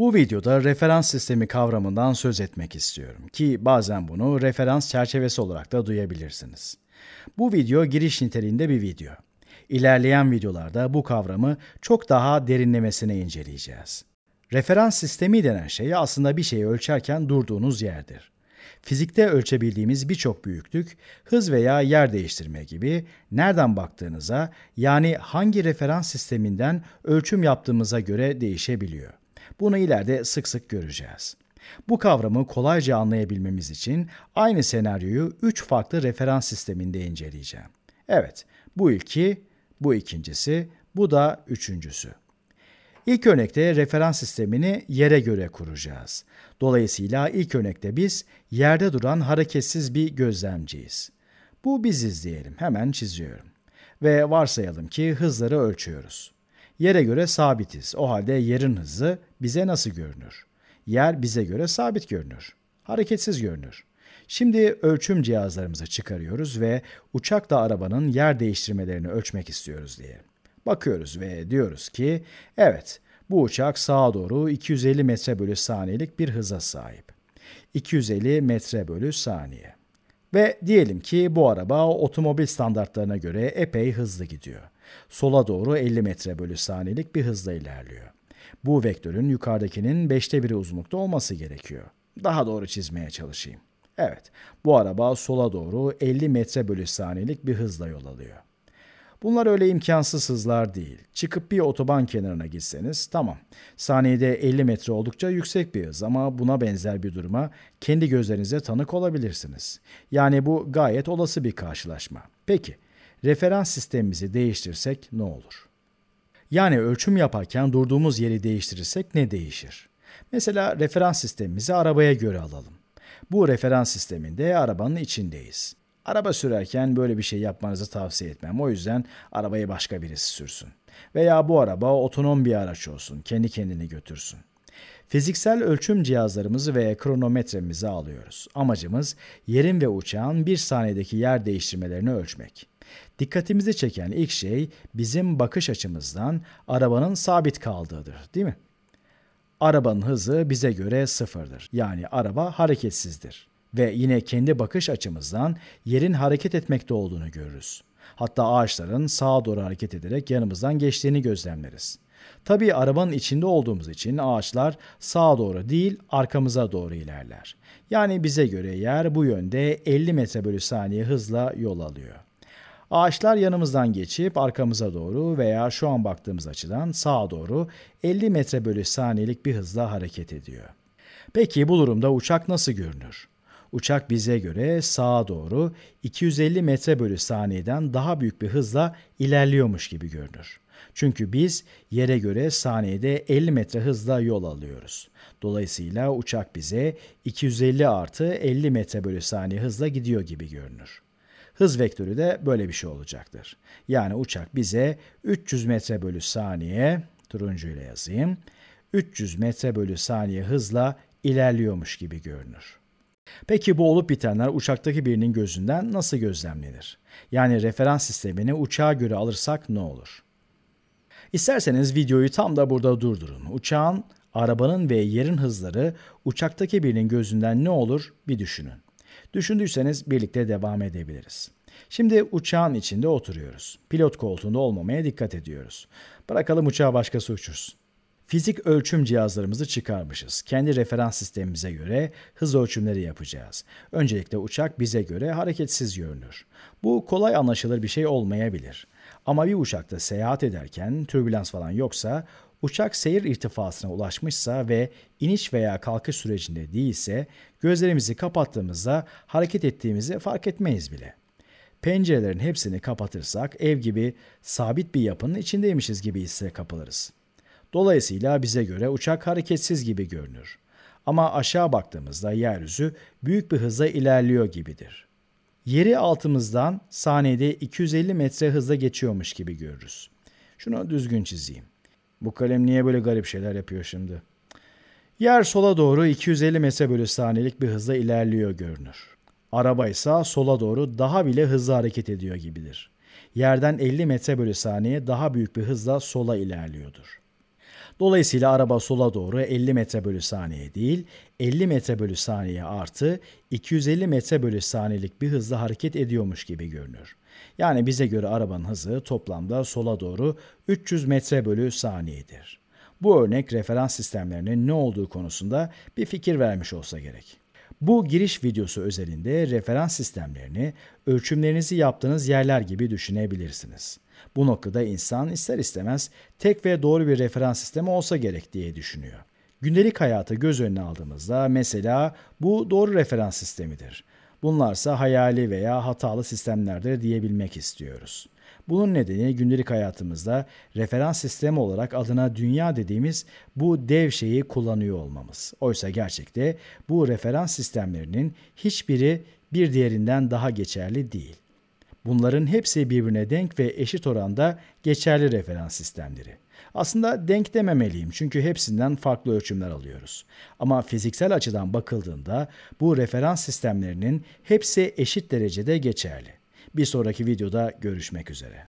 Bu videoda referans sistemi kavramından söz etmek istiyorum ki bazen bunu referans çerçevesi olarak da duyabilirsiniz. Bu video giriş niteliğinde bir video. İlerleyen videolarda bu kavramı çok daha derinlemesine inceleyeceğiz. Referans sistemi denen şey aslında bir şeyi ölçerken durduğunuz yerdir. Fizikte ölçebildiğimiz birçok büyüklük, hız veya yer değiştirme gibi nereden baktığınıza yani hangi referans sisteminden ölçüm yaptığımıza göre değişebiliyor. Bunu ileride sık sık göreceğiz. Bu kavramı kolayca anlayabilmemiz için aynı senaryoyu 3 farklı referans sisteminde inceleyeceğim. Evet, bu ilki, bu ikincisi, bu da üçüncüsü. İlk örnekte referans sistemini yere göre kuracağız. Dolayısıyla ilk örnekte biz yerde duran hareketsiz bir gözlemciyiz. Bu biziz diyelim, hemen çiziyorum. Ve varsayalım ki hızları ölçüyoruz. Yere göre sabitiz. O halde yerin hızı bize nasıl görünür? Yer bize göre sabit görünür. Hareketsiz görünür. Şimdi ölçüm cihazlarımızı çıkarıyoruz ve uçakla arabanın yer değiştirmelerini ölçmek istiyoruz diye. Bakıyoruz ve diyoruz ki evet bu uçak sağa doğru 250 metre bölü saniyelik bir hıza sahip. 250 metre bölü saniye. Ve diyelim ki bu araba otomobil standartlarına göre epey hızlı gidiyor. Sola doğru 50 metre bölü saniyelik bir hızla ilerliyor. Bu vektörün yukarıdakinin 5'te 1'i uzunlukta olması gerekiyor. Daha doğru çizmeye çalışayım. Evet, bu araba sola doğru 50 metre bölü saniyelik bir hızla yol alıyor. Bunlar öyle imkansız hızlar değil. Çıkıp bir otoban kenarına gitseniz tamam. Saniyede 50 metre oldukça yüksek bir hız ama buna benzer bir duruma kendi gözlerinize tanık olabilirsiniz. Yani bu gayet olası bir karşılaşma. Peki referans sistemimizi değiştirsek ne olur? Yani ölçüm yaparken durduğumuz yeri değiştirirsek ne değişir? Mesela referans sistemimizi arabaya göre alalım. Bu referans sisteminde arabanın içindeyiz. Araba sürerken böyle bir şey yapmanızı tavsiye etmem. O yüzden arabayı başka birisi sürsün. Veya bu araba otonom bir araç olsun, kendi kendini götürsün. Fiziksel ölçüm cihazlarımızı ve kronometremizi alıyoruz. Amacımız yerin ve uçağın bir saniyedeki yer değiştirmelerini ölçmek. Dikkatimizi çeken ilk şey bizim bakış açımızdan arabanın sabit kaldığıdır değil mi? Arabanın hızı bize göre sıfırdır. Yani araba hareketsizdir ve yine kendi bakış açımızdan yerin hareket etmekte olduğunu görürüz. Hatta ağaçların sağa doğru hareket ederek yanımızdan geçtiğini gözlemleriz. Tabii arabanın içinde olduğumuz için ağaçlar sağa doğru değil arkamıza doğru ilerler. Yani bize göre yer bu yönde 50 metre bölü saniye hızla yol alıyor. Ağaçlar yanımızdan geçip arkamıza doğru veya şu an baktığımız açıdan sağa doğru 50 metre bölü saniyelik bir hızla hareket ediyor. Peki bu durumda uçak nasıl görünür? Uçak bize göre sağa doğru 250 metre bölü saniyeden daha büyük bir hızla ilerliyormuş gibi görünür. Çünkü biz yere göre saniyede 50 metre hızla yol alıyoruz. Dolayısıyla uçak bize 250 artı 50 metre bölü saniye hızla gidiyor gibi görünür. Hız vektörü de böyle bir şey olacaktır. Yani uçak bize 300 metre bölü saniye, turuncu ile yazayım, 300 metre bölü saniye hızla ilerliyormuş gibi görünür. Peki bu olup bitenler uçaktaki birinin gözünden nasıl gözlemlenir? Yani referans sistemini uçağa göre alırsak ne olur? İsterseniz videoyu tam da burada durdurun. Uçağın, arabanın ve yerin hızları uçaktaki birinin gözünden ne olur bir düşünün. Düşündüyseniz birlikte devam edebiliriz. Şimdi uçağın içinde oturuyoruz. Pilot koltuğunda olmamaya dikkat ediyoruz. Bırakalım uçağı başkası uçursun fizik ölçüm cihazlarımızı çıkarmışız. Kendi referans sistemimize göre hız ölçümleri yapacağız. Öncelikle uçak bize göre hareketsiz görünür. Bu kolay anlaşılır bir şey olmayabilir. Ama bir uçakta seyahat ederken türbülans falan yoksa uçak seyir irtifasına ulaşmışsa ve iniş veya kalkış sürecinde değilse gözlerimizi kapattığımızda hareket ettiğimizi fark etmeyiz bile. Pencerelerin hepsini kapatırsak ev gibi sabit bir yapının içindeymişiz gibi hisse kapılırız. Dolayısıyla bize göre uçak hareketsiz gibi görünür. Ama aşağı baktığımızda yeryüzü büyük bir hızla ilerliyor gibidir. Yeri altımızdan saniyede 250 metre hızla geçiyormuş gibi görürüz. Şunu düzgün çizeyim. Bu kalem niye böyle garip şeyler yapıyor şimdi? Yer sola doğru 250 metre bölü saniyelik bir hızla ilerliyor görünür. Araba ise sola doğru daha bile hızlı hareket ediyor gibidir. Yerden 50 metre bölü saniye daha büyük bir hızla sola ilerliyordur. Dolayısıyla araba sola doğru 50 metre bölü saniye değil, 50 metre bölü saniye artı 250 metre bölü saniyelik bir hızla hareket ediyormuş gibi görünür. Yani bize göre arabanın hızı toplamda sola doğru 300 metre bölü saniyedir. Bu örnek referans sistemlerinin ne olduğu konusunda bir fikir vermiş olsa gerek. Bu giriş videosu özelinde referans sistemlerini ölçümlerinizi yaptığınız yerler gibi düşünebilirsiniz. Bu noktada insan ister istemez tek ve doğru bir referans sistemi olsa gerek diye düşünüyor. Gündelik hayatı göz önüne aldığımızda mesela bu doğru referans sistemidir. Bunlarsa hayali veya hatalı sistemlerdir diyebilmek istiyoruz. Bunun nedeni gündelik hayatımızda referans sistemi olarak adına dünya dediğimiz bu dev şeyi kullanıyor olmamız. Oysa gerçekte bu referans sistemlerinin hiçbiri bir diğerinden daha geçerli değil. Bunların hepsi birbirine denk ve eşit oranda geçerli referans sistemleri. Aslında denk dememeliyim çünkü hepsinden farklı ölçümler alıyoruz. Ama fiziksel açıdan bakıldığında bu referans sistemlerinin hepsi eşit derecede geçerli. Bir sonraki videoda görüşmek üzere.